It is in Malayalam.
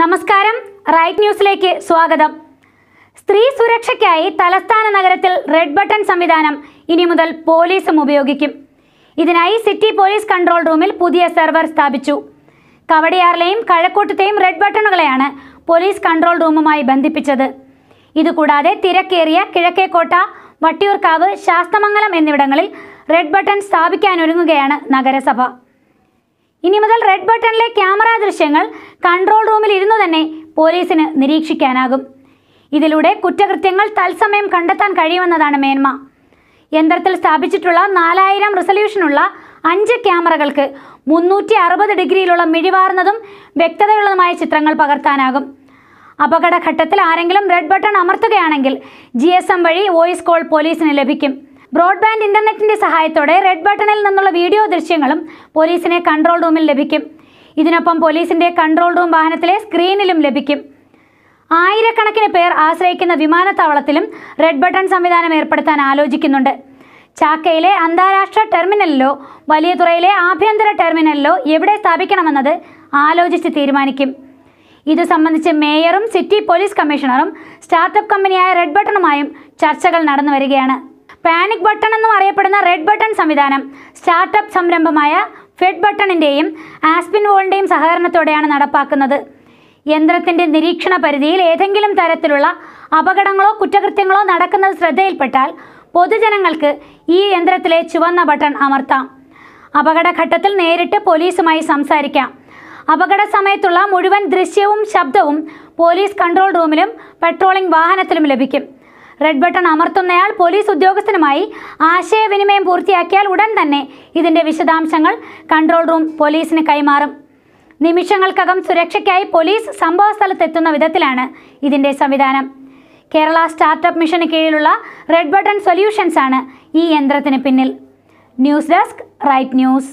നമസ്കാരം റൈറ്റ് ന്യൂസിലേക്ക് സ്വാഗതം സ്ത്രീ സുരക്ഷയ്ക്കായി തലസ്ഥാന നഗരത്തിൽ റെഡ് ബട്ടൺ സംവിധാനം ഇനി മുതൽ പോലീസും ഉപയോഗിക്കും ഇതിനായി സിറ്റി പോലീസ് കൺട്രോൾ റൂമിൽ പുതിയ സെർവർ സ്ഥാപിച്ചു കവടിയാറിലെയും കഴക്കൂട്ടത്തെയും റെഡ് ബട്ടണുകളെയാണ് പോലീസ് കൺട്രോൾ റൂമുമായി ബന്ധിപ്പിച്ചത് ഇതുകൂടാതെ തിരക്കേറിയ കിഴക്കേക്കോട്ട വട്ടിയൂർക്കാവ് ശാസ്തമംഗലം എന്നിവിടങ്ങളിൽ റെഡ് ബട്ടൺ സ്ഥാപിക്കാനൊരുങ്ങുകയാണ് നഗരസഭ ഇനി മുതൽ റെഡ് ബട്ടണിലെ ക്യാമറ ദൃശ്യങ്ങൾ കൺട്രോൾ റൂമിൽ ഇരുന്നു തന്നെ പോലീസിന് നിരീക്ഷിക്കാനാകും ഇതിലൂടെ കുറ്റകൃത്യങ്ങൾ തത്സമയം കണ്ടെത്താൻ കഴിയുമെന്നതാണ് മേന്മ യന്ത്രത്തിൽ സ്ഥാപിച്ചിട്ടുള്ള നാലായിരം റിസൊല്യൂഷനുള്ള അഞ്ച് ക്യാമറകൾക്ക് മുന്നൂറ്റി അറുപത് ഡിഗ്രിയിലുള്ള മിഴിവാർന്നതും വ്യക്തതയുള്ളതുമായ ചിത്രങ്ങൾ പകർത്താനാകും അപകടഘട്ടത്തിൽ ആരെങ്കിലും റെഡ് ബട്ടൺ അമർത്തുകയാണെങ്കിൽ ജി എസ് എം വഴി വോയിസ് കോൾ പോലീസിന് ലഭിക്കും ബ്രോഡ്ബാൻഡ് ഇന്റർനെറ്റിന്റെ സഹായത്തോടെ റെഡ് ബട്ടണിൽ നിന്നുള്ള വീഡിയോ ദൃശ്യങ്ങളും പോലീസിനെ കൺട്രോൾ റൂമിൽ ലഭിക്കും ഇതിനൊപ്പം പോലീസിന്റെ കൺട്രോൾ റൂം വാഹനത്തിലെ സ്ക്രീനിലും ലഭിക്കും ആയിരക്കണക്കിന് പേർ ആശ്രയിക്കുന്ന വിമാനത്താവളത്തിലും റെഡ് ബട്ടൺ സംവിധാനം ഏർപ്പെടുത്താൻ ആലോചിക്കുന്നുണ്ട് ചാക്കയിലെ അന്താരാഷ്ട്ര ടെർമിനലിലോ തുറയിലെ ആഭ്യന്തര ടെർമിനലിലോ എവിടെ സ്ഥാപിക്കണമെന്നത് ആലോചിച്ച് തീരുമാനിക്കും ഇത് സംബന്ധിച്ച് മേയറും സിറ്റി പോലീസ് കമ്മീഷണറും സ്റ്റാർട്ടപ്പ് കമ്പനിയായ റെഡ് ബട്ടണുമായും ചർച്ചകൾ നടന്നു വരികയാണ് പാനിക് ബട്ടൺ എന്നും അറിയപ്പെടുന്ന റെഡ് ബട്ടൺ സംവിധാനം സ്റ്റാർട്ടപ്പ് സംരംഭമായ ഫെഡ് ബട്ടണിൻ്റെയും ആസ്പിൻ വോളിൻ്റെയും സഹകരണത്തോടെയാണ് നടപ്പാക്കുന്നത് യന്ത്രത്തിൻ്റെ നിരീക്ഷണ പരിധിയിൽ ഏതെങ്കിലും തരത്തിലുള്ള അപകടങ്ങളോ കുറ്റകൃത്യങ്ങളോ നടക്കുന്നത് ശ്രദ്ധയിൽപ്പെട്ടാൽ പൊതുജനങ്ങൾക്ക് ഈ യന്ത്രത്തിലെ ചുവന്ന ബട്ടൺ അമർത്താം അപകടഘട്ടത്തിൽ നേരിട്ട് പോലീസുമായി സംസാരിക്കാം അപകട സമയത്തുള്ള മുഴുവൻ ദൃശ്യവും ശബ്ദവും പോലീസ് കൺട്രോൾ റൂമിലും പെട്രോളിംഗ് വാഹനത്തിലും ലഭിക്കും റെഡ് ബട്ടൺ അമർത്തുന്നയാൾ പോലീസ് ഉദ്യോഗസ്ഥനുമായി ആശയവിനിമയം പൂർത്തിയാക്കിയാൽ ഉടൻ തന്നെ ഇതിൻ്റെ വിശദാംശങ്ങൾ കൺട്രോൾ റൂം പോലീസിന് കൈമാറും നിമിഷങ്ങൾക്കകം സുരക്ഷയ്ക്കായി പോലീസ് സംഭവസ്ഥലത്തെത്തുന്ന വിധത്തിലാണ് ഇതിൻ്റെ സംവിധാനം കേരള സ്റ്റാർട്ടപ്പ് മിഷന് കീഴിലുള്ള റെഡ് ബട്ടൺ സൊല്യൂഷൻസ് ആണ് ഈ യന്ത്രത്തിന് പിന്നിൽ ന്യൂസ് ഡെസ്ക് റൈറ്റ് ന്യൂസ്